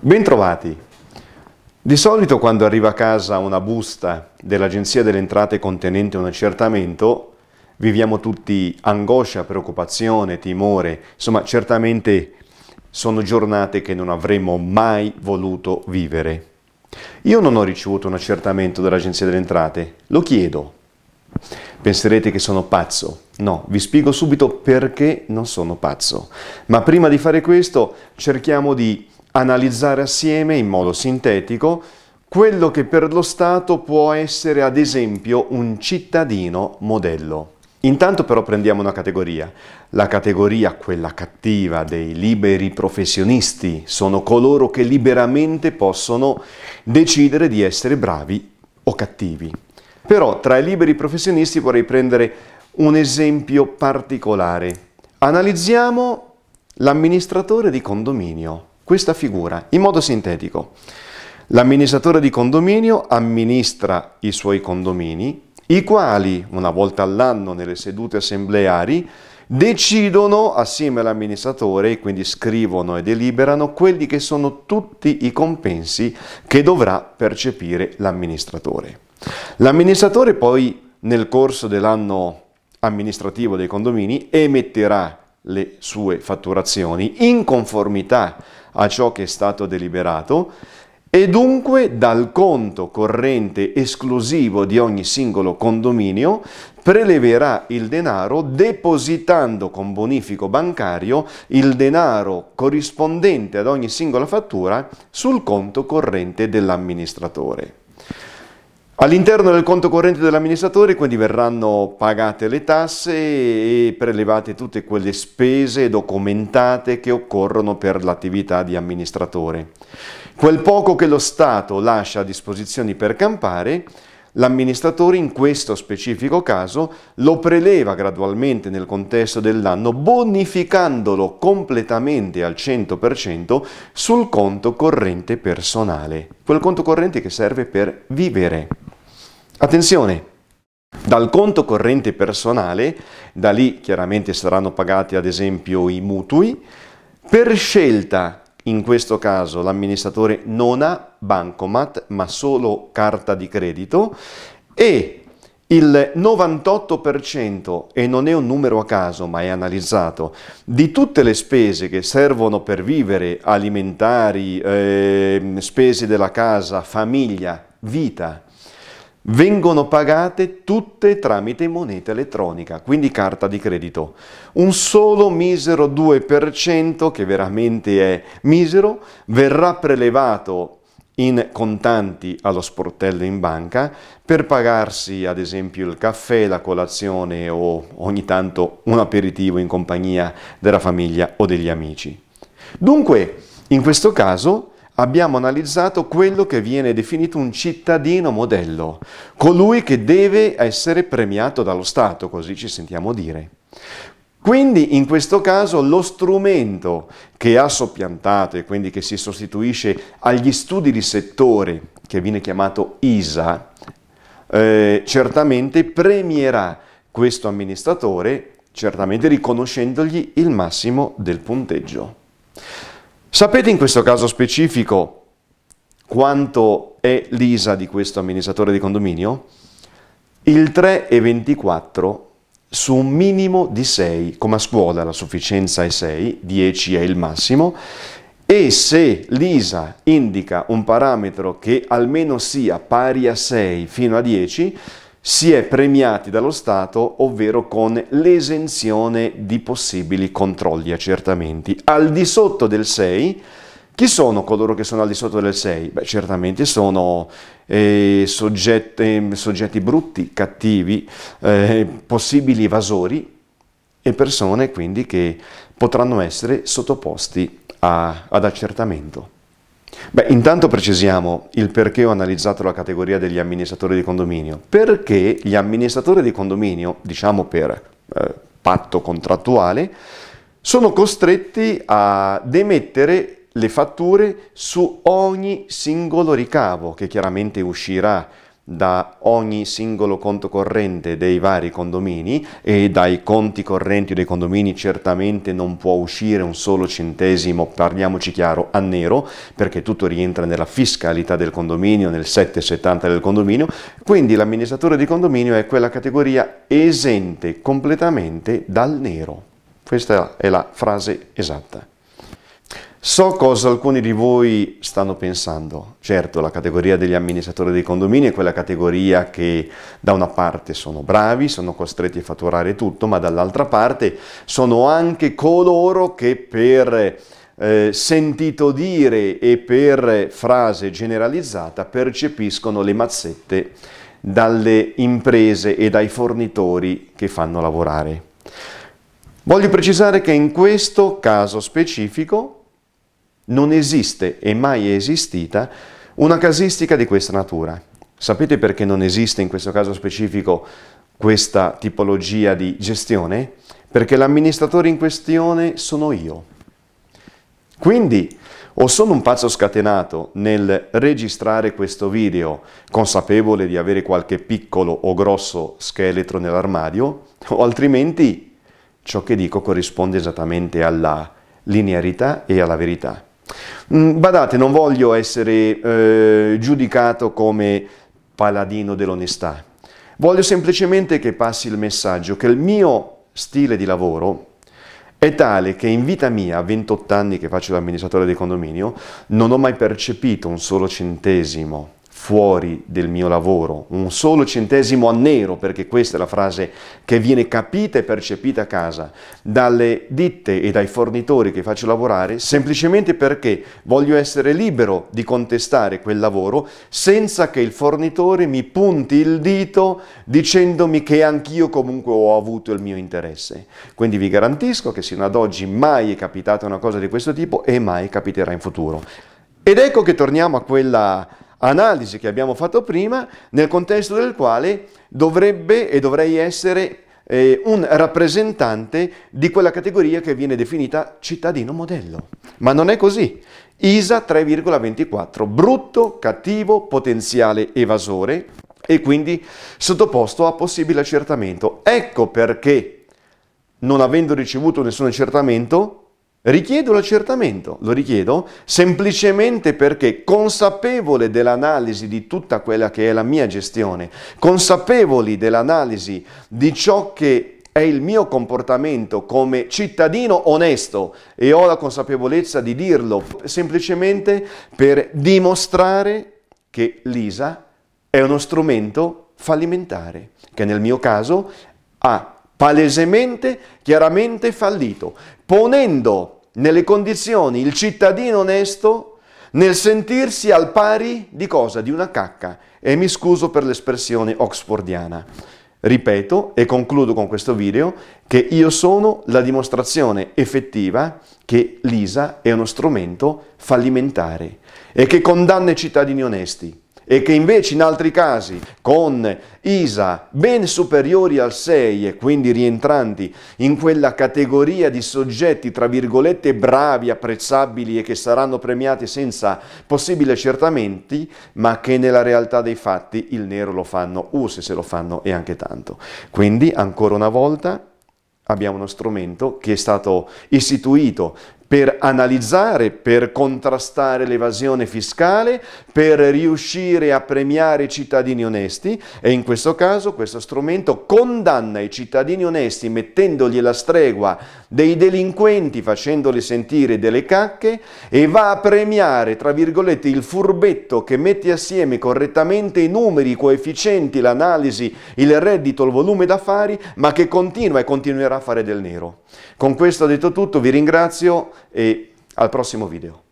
Bentrovati! Di solito quando arriva a casa una busta dell'Agenzia delle Entrate contenente un accertamento, viviamo tutti angoscia, preoccupazione, timore, insomma certamente sono giornate che non avremmo mai voluto vivere. Io non ho ricevuto un accertamento dell'Agenzia delle Entrate, lo chiedo. Penserete che sono pazzo. No, vi spiego subito perché non sono pazzo. Ma prima di fare questo cerchiamo di analizzare assieme in modo sintetico quello che per lo Stato può essere ad esempio un cittadino modello. Intanto però prendiamo una categoria, la categoria quella cattiva dei liberi professionisti, sono coloro che liberamente possono decidere di essere bravi o cattivi. Però tra i liberi professionisti vorrei prendere un esempio particolare. Analizziamo l'amministratore di condominio questa figura in modo sintetico. L'amministratore di condominio amministra i suoi condomini, i quali, una volta all'anno nelle sedute assembleari, decidono assieme all'amministratore, quindi scrivono e deliberano, quelli che sono tutti i compensi che dovrà percepire l'amministratore. L'amministratore poi nel corso dell'anno amministrativo dei condomini emetterà le sue fatturazioni in conformità a ciò che è stato deliberato e dunque dal conto corrente esclusivo di ogni singolo condominio preleverà il denaro depositando con bonifico bancario il denaro corrispondente ad ogni singola fattura sul conto corrente dell'amministratore. All'interno del conto corrente dell'amministratore quindi verranno pagate le tasse e prelevate tutte quelle spese documentate che occorrono per l'attività di amministratore. Quel poco che lo Stato lascia a disposizione per campare L'amministratore in questo specifico caso lo preleva gradualmente nel contesto dell'anno bonificandolo completamente al 100% sul conto corrente personale, quel conto corrente che serve per vivere. Attenzione! Dal conto corrente personale, da lì chiaramente saranno pagati ad esempio i mutui, per scelta in questo caso l'amministratore non ha bancomat ma solo carta di credito e il 98%, e non è un numero a caso ma è analizzato, di tutte le spese che servono per vivere, alimentari, eh, spese della casa, famiglia, vita, vengono pagate tutte tramite moneta elettronica, quindi carta di credito. Un solo misero 2%, che veramente è misero, verrà prelevato in contanti allo sportello in banca per pagarsi ad esempio il caffè, la colazione o ogni tanto un aperitivo in compagnia della famiglia o degli amici. Dunque, in questo caso abbiamo analizzato quello che viene definito un cittadino modello, colui che deve essere premiato dallo Stato, così ci sentiamo dire. Quindi in questo caso lo strumento che ha soppiantato e quindi che si sostituisce agli studi di settore, che viene chiamato ISA, eh, certamente premierà questo amministratore, certamente riconoscendogli il massimo del punteggio. Sapete in questo caso specifico quanto è l'ISA di questo amministratore di condominio? Il 3,24 su un minimo di 6, come a scuola la sufficienza è 6, 10 è il massimo, e se l'ISA indica un parametro che almeno sia pari a 6 fino a 10, si è premiati dallo Stato, ovvero con l'esenzione di possibili controlli e accertamenti. Al di sotto del 6, chi sono coloro che sono al di sotto del 6? Beh, certamente sono eh, soggetti, soggetti, brutti, cattivi, eh, possibili evasori e persone quindi che potranno essere sottoposti a, ad accertamento. Beh, intanto precisiamo il perché ho analizzato la categoria degli amministratori di condominio. Perché gli amministratori di condominio, diciamo per eh, patto contrattuale, sono costretti a demettere le fatture su ogni singolo ricavo che chiaramente uscirà da ogni singolo conto corrente dei vari condomini e dai conti correnti dei condomini certamente non può uscire un solo centesimo, parliamoci chiaro, a nero, perché tutto rientra nella fiscalità del condominio, nel 770 del condominio, quindi l'amministratore di condominio è quella categoria esente completamente dal nero. Questa è la frase esatta. So cosa alcuni di voi stanno pensando. Certo, la categoria degli amministratori dei condomini è quella categoria che da una parte sono bravi, sono costretti a fatturare tutto, ma dall'altra parte sono anche coloro che per eh, sentito dire e per frase generalizzata percepiscono le mazzette dalle imprese e dai fornitori che fanno lavorare. Voglio precisare che in questo caso specifico non esiste e mai è esistita una casistica di questa natura. Sapete perché non esiste in questo caso specifico questa tipologia di gestione? Perché l'amministratore in questione sono io. Quindi o sono un pazzo scatenato nel registrare questo video consapevole di avere qualche piccolo o grosso scheletro nell'armadio, o altrimenti ciò che dico corrisponde esattamente alla linearità e alla verità. Mm, badate, non voglio essere eh, giudicato come paladino dell'onestà. Voglio semplicemente che passi il messaggio che il mio stile di lavoro è tale che in vita mia, a 28 anni che faccio l'amministratore di condominio, non ho mai percepito un solo centesimo fuori del mio lavoro, un solo centesimo a nero, perché questa è la frase che viene capita e percepita a casa, dalle ditte e dai fornitori che faccio lavorare, semplicemente perché voglio essere libero di contestare quel lavoro senza che il fornitore mi punti il dito dicendomi che anch'io comunque ho avuto il mio interesse. Quindi vi garantisco che sino ad oggi mai è capitata una cosa di questo tipo e mai capiterà in futuro. Ed ecco che torniamo a quella analisi che abbiamo fatto prima, nel contesto del quale dovrebbe e dovrei essere eh, un rappresentante di quella categoria che viene definita cittadino modello. Ma non è così. ISA 3,24, brutto, cattivo, potenziale evasore e quindi sottoposto a possibile accertamento. Ecco perché, non avendo ricevuto nessun accertamento, Richiedo l'accertamento, lo richiedo semplicemente perché consapevole dell'analisi di tutta quella che è la mia gestione, consapevoli dell'analisi di ciò che è il mio comportamento come cittadino onesto e ho la consapevolezza di dirlo semplicemente per dimostrare che l'ISA è uno strumento fallimentare, che nel mio caso ha palesemente, chiaramente fallito ponendo nelle condizioni il cittadino onesto nel sentirsi al pari di cosa? Di una cacca. E mi scuso per l'espressione oxfordiana. Ripeto e concludo con questo video che io sono la dimostrazione effettiva che l'ISA è uno strumento fallimentare e che condanna i cittadini onesti e che invece in altri casi con ISA ben superiori al 6 e quindi rientranti in quella categoria di soggetti tra virgolette bravi, apprezzabili e che saranno premiati senza possibili accertamenti, ma che nella realtà dei fatti il nero lo fanno, uh, se se lo fanno e anche tanto. Quindi ancora una volta abbiamo uno strumento che è stato istituito per analizzare, per contrastare l'evasione fiscale, per riuscire a premiare i cittadini onesti e in questo caso questo strumento condanna i cittadini onesti mettendogli la stregua dei delinquenti facendoli sentire delle cacche e va a premiare tra virgolette il furbetto che mette assieme correttamente i numeri, i coefficienti, l'analisi, il reddito, il volume d'affari ma che continua e continuerà a fare del nero. Con questo detto tutto vi ringrazio e al prossimo video.